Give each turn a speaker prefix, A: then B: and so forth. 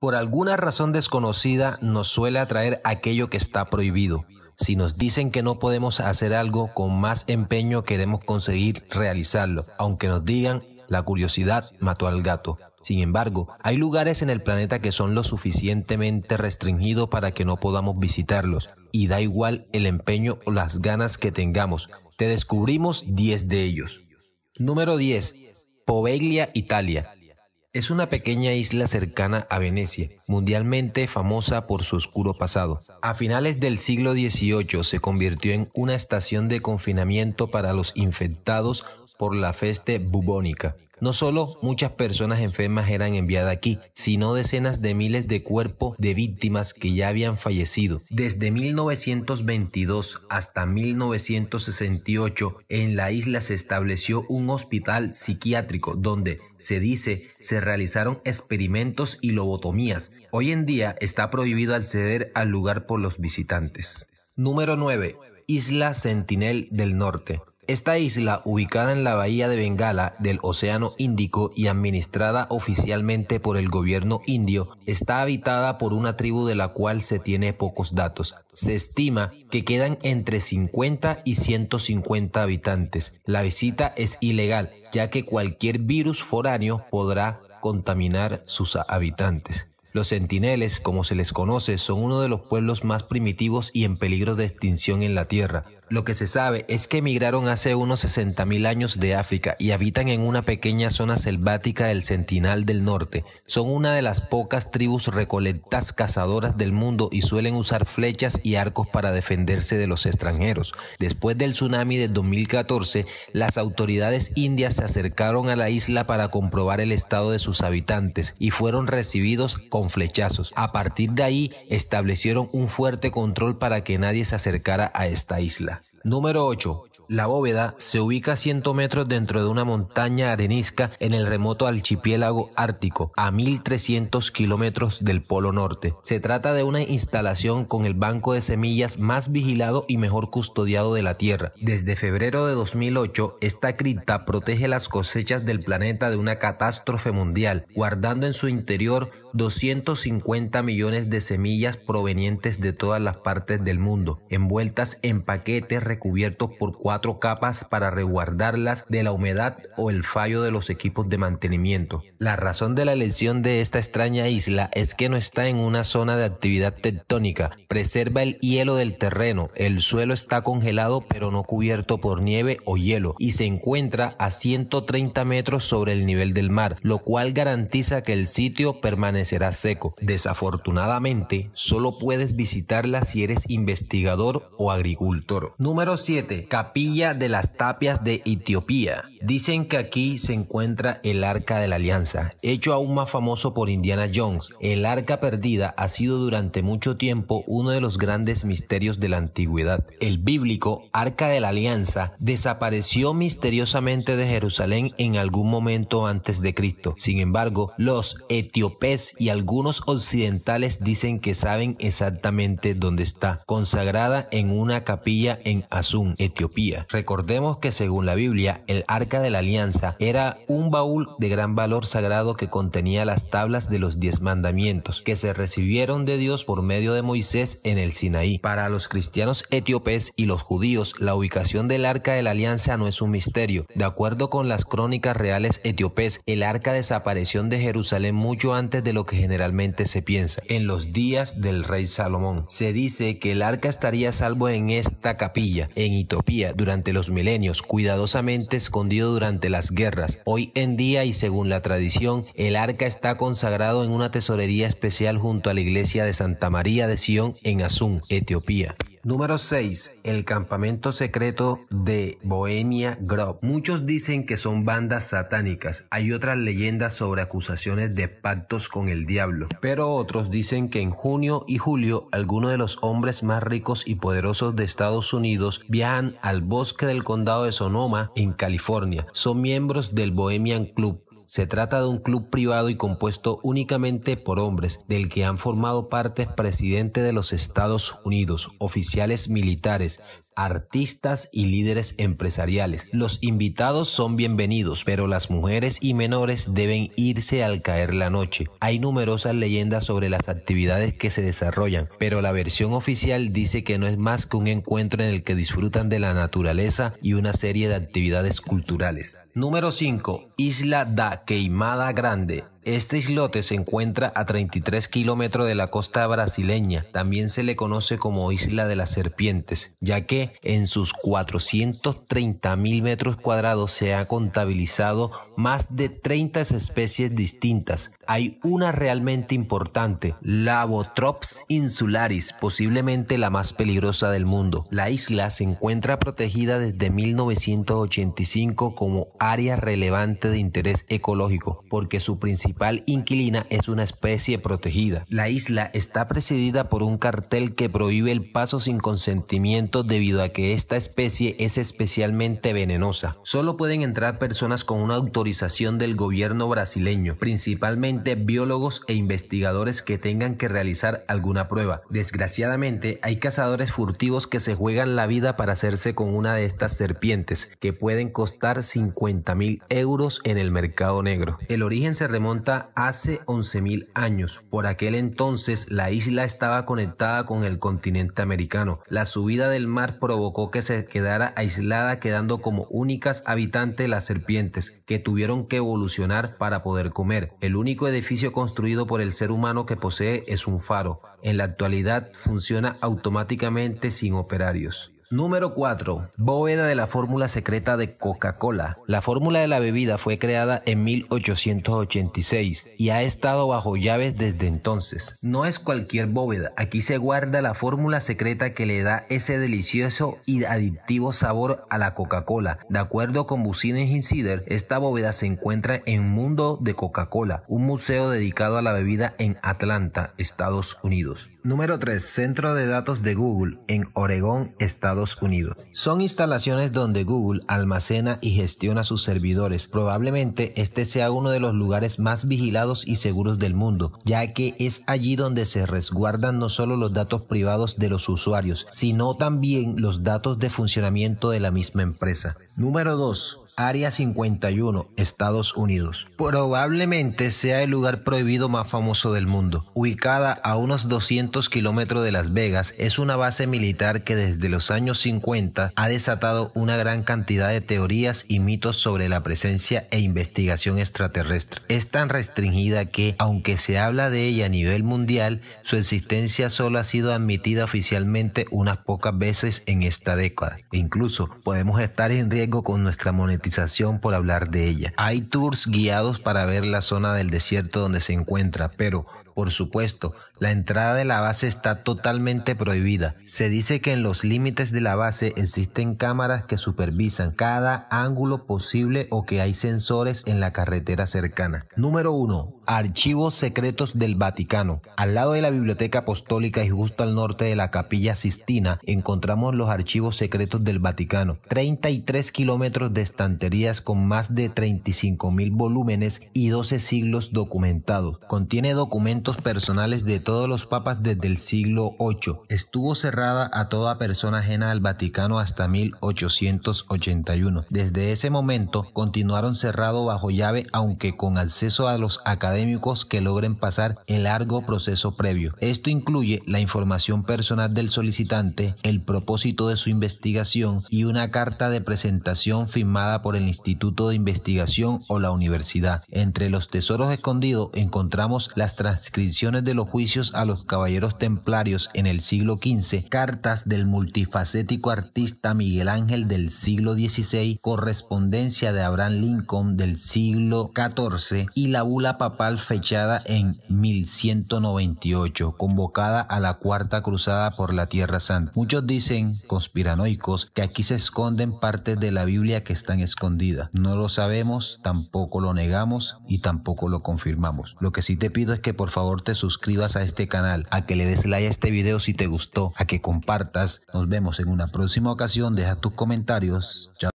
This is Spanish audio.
A: Por alguna razón desconocida nos suele atraer aquello que está prohibido. Si nos dicen que no podemos hacer algo, con más empeño queremos conseguir realizarlo, aunque nos digan la curiosidad mató al gato. Sin embargo, hay lugares en el planeta que son lo suficientemente restringidos para que no podamos visitarlos, y da igual el empeño o las ganas que tengamos. Te descubrimos 10 de ellos. Número 10. Poveglia, Italia. Es una pequeña isla cercana a Venecia, mundialmente famosa por su oscuro pasado. A finales del siglo XVIII se convirtió en una estación de confinamiento para los infectados por la feste bubónica. No solo muchas personas enfermas eran enviadas aquí, sino decenas de miles de cuerpos de víctimas que ya habían fallecido. Desde 1922 hasta 1968, en la isla se estableció un hospital psiquiátrico donde, se dice, se realizaron experimentos y lobotomías. Hoy en día está prohibido acceder al lugar por los visitantes. Número 9. Isla Sentinel del Norte. Esta isla, ubicada en la bahía de Bengala del Océano Índico y administrada oficialmente por el gobierno indio, está habitada por una tribu de la cual se tiene pocos datos. Se estima que quedan entre 50 y 150 habitantes. La visita es ilegal, ya que cualquier virus foráneo podrá contaminar sus habitantes. Los centineles, como se les conoce, son uno de los pueblos más primitivos y en peligro de extinción en la Tierra. Lo que se sabe es que emigraron hace unos 60.000 años de África y habitan en una pequeña zona selvática del Sentinel del Norte. Son una de las pocas tribus recolectas cazadoras del mundo y suelen usar flechas y arcos para defenderse de los extranjeros. Después del tsunami de 2014, las autoridades indias se acercaron a la isla para comprobar el estado de sus habitantes y fueron recibidos con flechazos. A partir de ahí, establecieron un fuerte control para que nadie se acercara a esta isla. Número 8. La bóveda se ubica a 100 metros dentro de una montaña arenisca en el remoto archipiélago ártico, a 1300 kilómetros del Polo Norte. Se trata de una instalación con el banco de semillas más vigilado y mejor custodiado de la Tierra. Desde febrero de 2008, esta cripta protege las cosechas del planeta de una catástrofe mundial, guardando en su interior 250 millones de semillas provenientes de todas las partes del mundo, envueltas en paquetes recubierto recubiertos por cuatro capas para resguardarlas de la humedad o el fallo de los equipos de mantenimiento. La razón de la lesión de esta extraña isla es que no está en una zona de actividad tectónica, preserva el hielo del terreno, el suelo está congelado pero no cubierto por nieve o hielo y se encuentra a 130 metros sobre el nivel del mar, lo cual garantiza que el sitio permanecerá seco. Desafortunadamente, solo puedes visitarla si eres investigador o agricultor. Número 7. Capilla de las Tapias de Etiopía. Dicen que aquí se encuentra el Arca de la Alianza, hecho aún más famoso por Indiana Jones. El Arca Perdida ha sido durante mucho tiempo uno de los grandes misterios de la antigüedad. El bíblico Arca de la Alianza desapareció misteriosamente de Jerusalén en algún momento antes de Cristo. Sin embargo, los etíopes y algunos occidentales dicen que saben exactamente dónde está, consagrada en una capilla en Azun, Etiopía. Recordemos que según la Biblia, el Arca de la alianza era un baúl de gran valor sagrado que contenía las tablas de los diez mandamientos que se recibieron de Dios por medio de Moisés en el Sinaí. Para los cristianos etíopes y los judíos, la ubicación del arca de la alianza no es un misterio. De acuerdo con las crónicas reales etíopes, el arca desapareció de Jerusalén mucho antes de lo que generalmente se piensa, en los días del rey Salomón. Se dice que el arca estaría salvo en esta capilla, en Etiopía durante los milenios, cuidadosamente escondido durante las guerras. Hoy en día y según la tradición, el arca está consagrado en una tesorería especial junto a la iglesia de Santa María de Sion en Asun, Etiopía. Número 6. El campamento secreto de Bohemia Grove. Muchos dicen que son bandas satánicas. Hay otras leyendas sobre acusaciones de pactos con el diablo. Pero otros dicen que en junio y julio algunos de los hombres más ricos y poderosos de Estados Unidos viajan al bosque del condado de Sonoma en California. Son miembros del Bohemian Club se trata de un club privado y compuesto únicamente por hombres, del que han formado parte presidente de los Estados Unidos, oficiales militares, artistas y líderes empresariales. Los invitados son bienvenidos, pero las mujeres y menores deben irse al caer la noche. Hay numerosas leyendas sobre las actividades que se desarrollan, pero la versión oficial dice que no es más que un encuentro en el que disfrutan de la naturaleza y una serie de actividades culturales. Número 5. Isla da Queimada Grande este islote se encuentra a 33 kilómetros de la costa brasileña. También se le conoce como Isla de las Serpientes, ya que en sus 430 mil metros cuadrados se ha contabilizado más de 30 especies distintas. Hay una realmente importante, la Botrops insularis, posiblemente la más peligrosa del mundo. La isla se encuentra protegida desde 1985 como área relevante de interés ecológico, porque su principal inquilina es una especie protegida. La isla está presidida por un cartel que prohíbe el paso sin consentimiento debido a que esta especie es especialmente venenosa. Solo pueden entrar personas con una autorización del gobierno brasileño, principalmente biólogos e investigadores que tengan que realizar alguna prueba. Desgraciadamente, hay cazadores furtivos que se juegan la vida para hacerse con una de estas serpientes, que pueden costar 50 mil euros en el mercado negro. El origen se remonta hace 11.000 años. Por aquel entonces la isla estaba conectada con el continente americano. La subida del mar provocó que se quedara aislada quedando como únicas habitantes las serpientes, que tuvieron que evolucionar para poder comer. El único edificio construido por el ser humano que posee es un faro. En la actualidad funciona automáticamente sin operarios. Número 4. Bóveda de la fórmula secreta de Coca-Cola. La fórmula de la bebida fue creada en 1886 y ha estado bajo llaves desde entonces. No es cualquier bóveda, aquí se guarda la fórmula secreta que le da ese delicioso y adictivo sabor a la Coca-Cola. De acuerdo con Business Insider, esta bóveda se encuentra en Mundo de Coca-Cola, un museo dedicado a la bebida en Atlanta, Estados Unidos. Número 3. Centro de datos de Google en Oregón, Estados Unidos. Son instalaciones donde Google almacena y gestiona sus servidores. Probablemente este sea uno de los lugares más vigilados y seguros del mundo, ya que es allí donde se resguardan no solo los datos privados de los usuarios, sino también los datos de funcionamiento de la misma empresa. Número 2. Área 51, Estados Unidos. Probablemente sea el lugar prohibido más famoso del mundo. Ubicada a unos 200 kilómetros de Las Vegas, es una base militar que desde los años 50 ha desatado una gran cantidad de teorías y mitos sobre la presencia e investigación extraterrestre. Es tan restringida que, aunque se habla de ella a nivel mundial, su existencia solo ha sido admitida oficialmente unas pocas veces en esta década. Incluso podemos estar en riesgo con nuestra monetización por hablar de ella. Hay tours guiados para ver la zona del desierto donde se encuentra, pero por supuesto, la entrada de la base está totalmente prohibida. Se dice que en los límites de la base existen cámaras que supervisan cada ángulo posible o que hay sensores en la carretera cercana. Número 1. Archivos secretos del Vaticano. Al lado de la Biblioteca Apostólica y justo al norte de la Capilla Sistina encontramos los archivos secretos del Vaticano. 33 kilómetros de estanterías con más de 35 mil volúmenes y 12 siglos documentados. Contiene documentos personales de todos los papas desde el siglo VIII. Estuvo cerrada a toda persona ajena al Vaticano hasta 1881. Desde ese momento continuaron cerrado bajo llave aunque con acceso a los académicos que logren pasar el largo proceso previo. Esto incluye la información personal del solicitante, el propósito de su investigación y una carta de presentación firmada por el Instituto de Investigación o la universidad. Entre los tesoros escondidos encontramos las transcripciones inscripciones de los juicios a los caballeros templarios en el siglo XV, cartas del multifacético artista Miguel Ángel del siglo XVI, correspondencia de Abraham Lincoln del siglo XIV y la bula papal fechada en 1198, convocada a la Cuarta Cruzada por la Tierra Santa. Muchos dicen, conspiranoicos, que aquí se esconden partes de la Biblia que están escondidas. No lo sabemos, tampoco lo negamos y tampoco lo confirmamos. Lo que sí te pido es que por favor favor te suscribas a este canal, a que le des like a este video si te gustó, a que compartas. Nos vemos en una próxima ocasión. Deja tus comentarios. Chao.